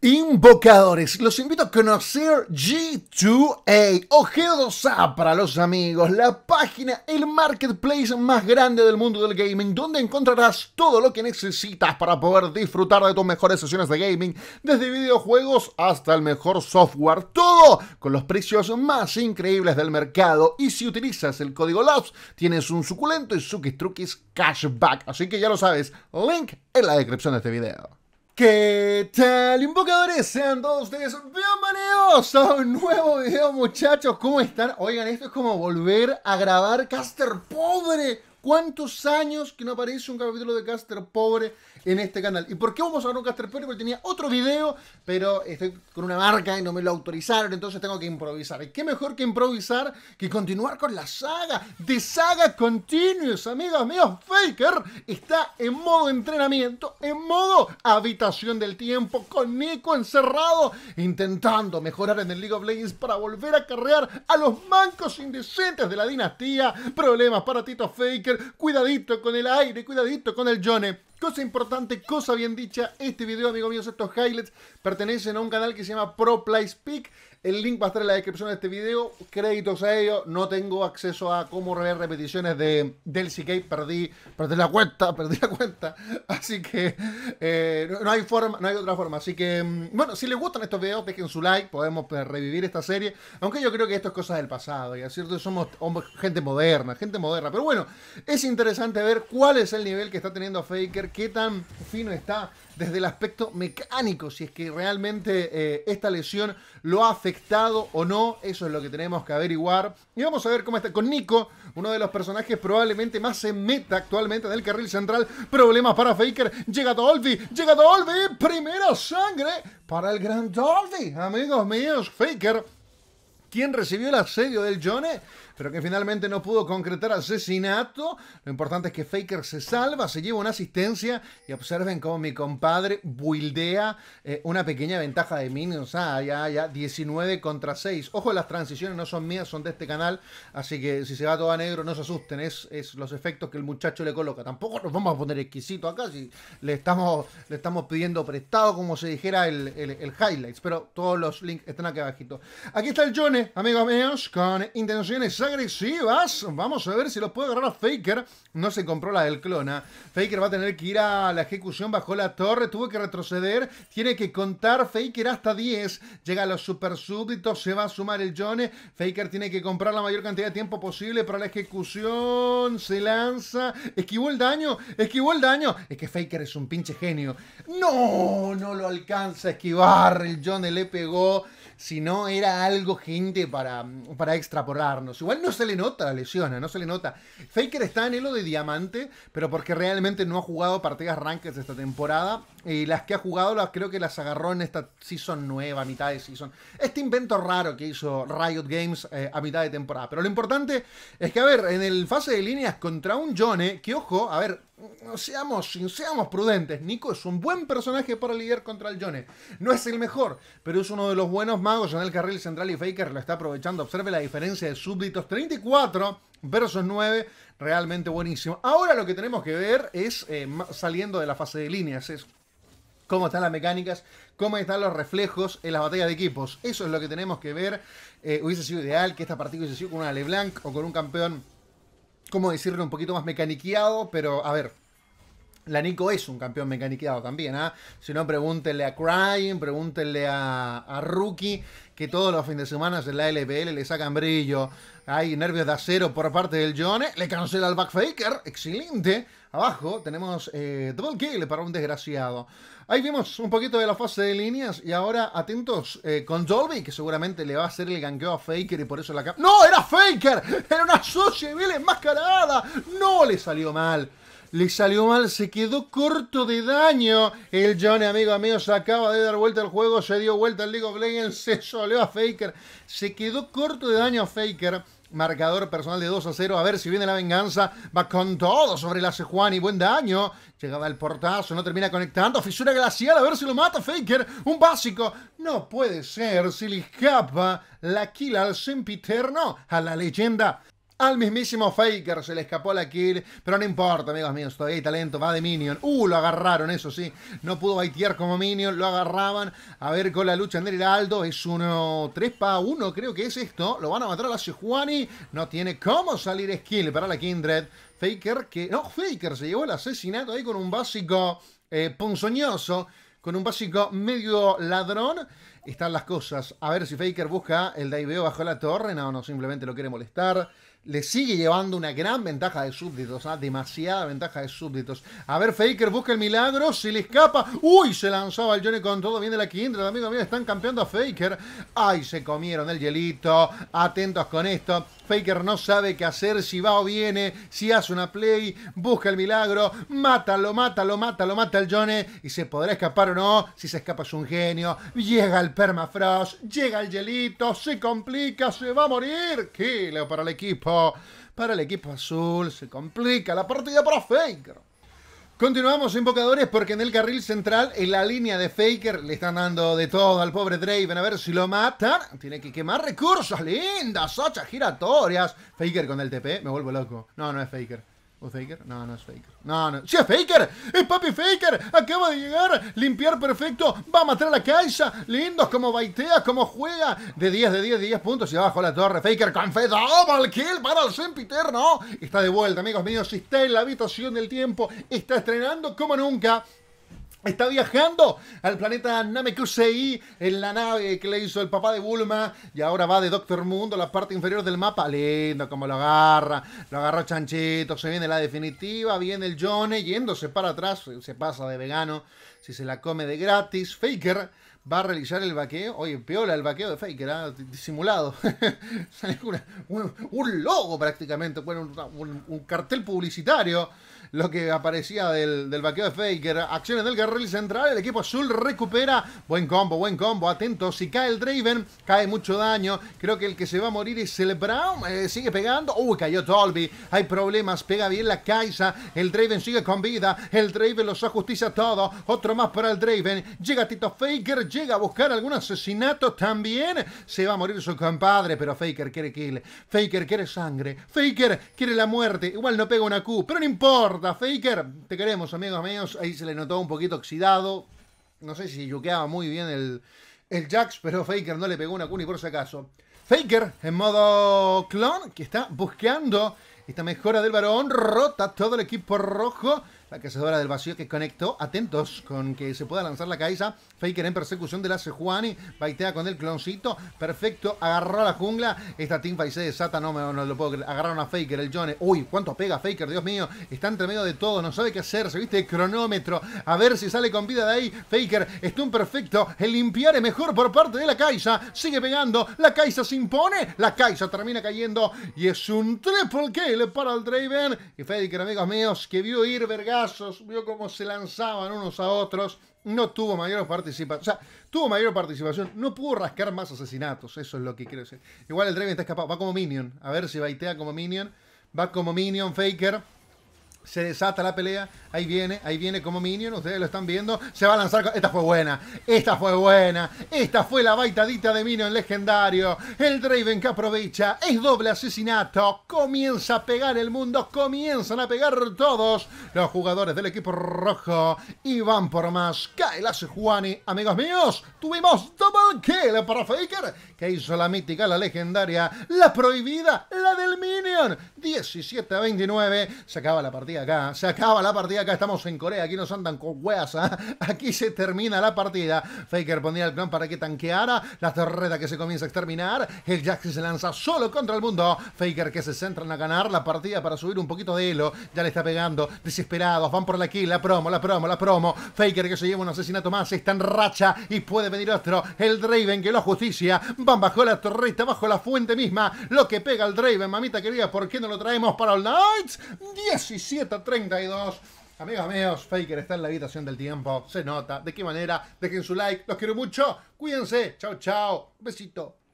Invocadores, los invito a conocer G2A o G2A para los amigos, la página, el marketplace más grande del mundo del gaming, donde encontrarás todo lo que necesitas para poder disfrutar de tus mejores sesiones de gaming, desde videojuegos hasta el mejor software, todo con los precios más increíbles del mercado. Y si utilizas el código LOVS tienes un suculento y suquis cashback. Así que ya lo sabes, link en la descripción de este video. ¿Qué tal, invocadores? Sean todos ustedes bienvenidos a un nuevo video, muchachos. ¿Cómo están? Oigan, esto es como volver a grabar Caster Pobre cuántos años que no aparece un capítulo de Caster Pobre en este canal. ¿Y por qué vamos a ver un Caster Pobre? Porque tenía otro video, pero estoy con una marca y no me lo autorizaron, entonces tengo que improvisar. ¿Y qué mejor que improvisar que continuar con la saga de Saga Continuous, amigos amigos. Faker está en modo entrenamiento, en modo habitación del tiempo, con Nico encerrado, intentando mejorar en el League of Legends para volver a carrear a los mancos indecentes de la dinastía. Problemas para Tito Faker cuidadito con el aire, cuidadito con el Johnny. Cosa importante, cosa bien dicha, este video, amigos míos, estos highlights pertenecen a un canal que se llama Pro Play Speak. El link va a estar en la descripción de este video. Créditos a ellos, no tengo acceso a cómo ver repeticiones de del CK. Perdí, perdí la cuenta, perdí la cuenta. Así que eh, no, hay forma, no hay otra forma. Así que, mm, bueno, si les gustan estos videos, dejen su like, podemos eh, revivir esta serie. Aunque yo creo que esto es cosa del pasado, y es cierto? Somos gente moderna, gente moderna. Pero bueno, es interesante ver cuál es el nivel que está teniendo Faker qué tan fino está desde el aspecto mecánico, si es que realmente eh, esta lesión lo ha afectado o no, eso es lo que tenemos que averiguar. Y vamos a ver cómo está con Nico, uno de los personajes probablemente más en meta actualmente del carril central. Problemas para Faker, llega Dolby, llega Dolby, primera sangre para el gran Dolby, amigos míos, Faker. ¿Quién recibió el asedio del Johnny? pero que finalmente no pudo concretar asesinato. Lo importante es que Faker se salva, se lleva una asistencia y observen cómo mi compadre buildea eh, una pequeña ventaja de minions. Ah, ya, ya, 19 contra 6. Ojo, las transiciones no son mías, son de este canal, así que si se va todo a negro no se asusten, es, los efectos que el muchacho le coloca. Tampoco nos vamos a poner exquisito acá si le estamos, le estamos pidiendo prestado, como se dijera el, el, highlights, pero todos los links están aquí abajito. Aquí está el Jones amigos míos, con intenciones agresivas. Vamos a ver si los puede agarrar a Faker. No se compró la del clona. Faker va a tener que ir a la ejecución bajo la torre. Tuvo que retroceder. Tiene que contar Faker hasta 10. Llega a los super súbditos. Se va a sumar el Jones. Faker tiene que comprar la mayor cantidad de tiempo posible para la ejecución. Se lanza. Esquivó el daño. Esquivó el daño. Es que Faker es un pinche genio. No, no lo alcanza a esquivar. El Johnny le pegó si no era algo, gente, para, para extrapolarnos. Igual no se le nota la lesión, ¿eh? no se le nota. Faker está en hilo de diamante, pero porque realmente no ha jugado partidas rankings esta temporada. Y las que ha jugado, las creo que las agarró en esta season nueva, mitad de season. Este invento raro que hizo Riot Games eh, a mitad de temporada. Pero lo importante es que, a ver, en el fase de líneas contra un Johnny, que ojo, a ver, seamos, seamos prudentes. Nico es un buen personaje para lidiar contra el Johnny. No es el mejor, pero es uno de los buenos magos en el carril central y Faker lo está aprovechando. Observe la diferencia de súbditos 34 versus 9. Realmente buenísimo. Ahora lo que tenemos que ver es eh, saliendo de la fase de líneas. cómo están las mecánicas, cómo están los reflejos en las batallas de equipos. Eso es lo que tenemos que ver. Eh, hubiese sido ideal que esta partida hubiese sido con una LeBlanc o con un campeón ¿cómo decirlo? Un poquito más mecaniqueado, pero a ver, la Nico es un campeón mecaniqueado también, ¿ah? Si no, pregúntenle a Crying, pregúntenle a, Rookie, que todos los fines de semana en la LPL le sacan brillo. Hay nervios de acero por parte del John, le cancela al Backfaker, excelente. Abajo tenemos eh, Double Kill para un desgraciado. Ahí vimos un poquito de la fase de líneas y ahora atentos eh, con Dolby, que seguramente le va a hacer el ganqueo a Faker y por eso la ¡No! ¡Era Faker! ¡Era una Sochi vil enmascarada! ¡No le salió mal! le salió mal, se quedó corto de daño. El Johnny, amigo amigo, se acaba de dar vuelta al juego, se dio vuelta al League of Legends, se soleó a Faker. Se quedó corto de daño a Faker. Marcador personal de 2 a 0. A ver si viene la venganza. Va con todo sobre la y Buen daño. Llegaba el portazo. No termina conectando. Fisura glacial. A ver si lo mata Faker. Un básico. No puede ser. Si le escapa la kill al sempiterno. A la leyenda. Al mismísimo Faker se le escapó la kill, pero no importa, amigos míos, todavía hay talento, va de Minion. Uh, lo agarraron, eso sí, no pudo baitear como Minion, lo agarraban. A ver con la lucha en el es uno 3 para 1, creo que es esto. Lo van a matar a la Sejuani, no tiene cómo salir skill para la Kindred. Faker que, no, Faker se llevó el asesinato ahí con un básico eh, ponzoñoso con un básico medio ladrón. Están las cosas. A ver si Faker busca el daiveo bajo la torre. No, no, simplemente lo quiere molestar le sigue llevando una gran ventaja de súbditos, ¿ah? demasiada ventaja de súbditos. A ver, Faker busca el milagro, ...si le escapa. ¡Uy! Se lanzaba el Johnny con todo, viene la quinta... amigo mío, están campeando a Faker. ¡Ay! Se comieron el hielito. Atentos con esto. Faker no sabe qué hacer, si va o viene, si hace una play, busca el milagro, mátalo, mátalo, mátalo, mata el Johnny y se podrá escapar o no, si se escapa es un genio, llega el permafrost, llega el hielito, se complica, se va a morir, kilo para el equipo, para el equipo azul, se complica la partida para Faker. Continuamos invocadores porque en el carril central, en la línea de Faker, le están dando de todo al pobre Draven. A ver si lo matan. Tiene que quemar recursos. Lindas, ochas giratorias. Faker con el TP. Me vuelvo loco. No, no es Faker. ¿O Faker? No, no es Faker. No, no. ¡Sí es Faker! ¡Es Papi Faker! Acaba de llegar. Limpiar perfecto. Va a matar a la caixa. Lindos como baitea, como juega. De 10, de 10, de 10 puntos. Y abajo la torre. Faker con fe. Double kill para el no! Está de vuelta, amigos míos. Está en la habitación del tiempo. Está estrenando como nunca. Está viajando al planeta Namekusei en la nave que le hizo el papá de Bulma y ahora va de Doctor Mundo a la parte inferior del mapa. Lindo como lo agarra, lo agarra Chanchito, se viene la definitiva, viene el Johnny yéndose para atrás, se pasa de vegano, si se la come de gratis. Faker va a realizar el vaqueo. Oye, piola el vaqueo de Faker, ah, disimulado. un, un, logo prácticamente, bueno, un, cartel publicitario, lo que aparecía del, vaqueo de Faker. Acciones del carril central, el equipo azul recupera. Buen combo, buen combo, atento. Si cae el Draven, cae mucho daño. Creo que el que se va a morir es el Brown. Eh, sigue pegando. Uy, cayó Tolby... Hay problemas, pega bien la Kaisa. El Draven sigue con vida. El Draven los ajustiza todo. Otro más para el Draven. Llega Tito Faker, llega a buscar algún asesinato también, se va a morir su compadre, pero Faker quiere kill, Faker quiere sangre, Faker quiere la muerte, igual no pega una Q, pero no importa, Faker, te queremos amigos amigos ahí se le notó un poquito oxidado, no sé si yuqueaba muy bien el, el Jax, pero Faker no le pegó una Q ni por si acaso. Faker en modo clon, que está buscando esta mejora del varón, rota todo el equipo rojo la cazadora del vacío que conectó, atentos, con que se pueda lanzar la caixa Faker en persecución de la Sejuani, baitea con el cloncito, perfecto, agarró a la jungla. Esta teamfight se desata, no, no, lo puedo agarraron a Faker, el Johnny. Uy, cuánto pega Faker, Dios mío, está entre medio de todo, no sabe qué hacer se viste, cronómetro, a ver si sale con vida de ahí. Faker, está un perfecto, el limpiar es mejor por parte de la caixa sigue pegando, la caixa se impone, la caixa termina cayendo y es un triple kill para el Draven. Y Faker, amigos míos, que vio ir verga vio cómo se lanzaban unos a otros, no tuvo mayor participación, o sea, tuvo mayor participación, no pudo rascar más asesinatos, eso es lo que quiero decir. Igual el Draven está escapado, va como Minion, a ver si baitea como Minion, va como Minion, Faker se desata la pelea. Ahí viene, ahí viene como Minion. Ustedes lo están viendo. Se va a lanzar. Esta fue buena. Esta fue buena. Esta fue la baitadita de Minion legendario. El Draven que aprovecha. Es doble asesinato. Comienza a pegar el mundo. Comienzan a pegar todos los jugadores del equipo rojo. Y van por más. Cae la Amigos míos, tuvimos double kill para Faker. Que hizo la mítica, la legendaria. La prohibida, la del Minion. 17 a 29. Se acaba la partida acá. Se acaba la partida acá. Estamos en Corea. Aquí nos andan con weas. ¿ah? Aquí se termina la partida. Faker ponía el plan para que tanqueara. La torreta que se comienza a exterminar. El Jax se lanza solo contra el mundo. Faker que se centran a ganar la partida para subir un poquito de hilo. Ya le está pegando. Desesperados. Van por la La promo, la promo, la promo. Faker que se lleva un asesinato más. Está en racha y puede venir otro. El Draven que lo justicia. Van bajo la torreta, bajo la fuente misma. Lo que pega el Draven, mamita querida. ¿Por qué no lo traemos para All Knights? 17 7.32. Amigos míos, Faker está en la habitación del tiempo. Se nota. ¿De qué manera? Dejen su like. Los quiero mucho. Cuídense. Chao, chao. Besito.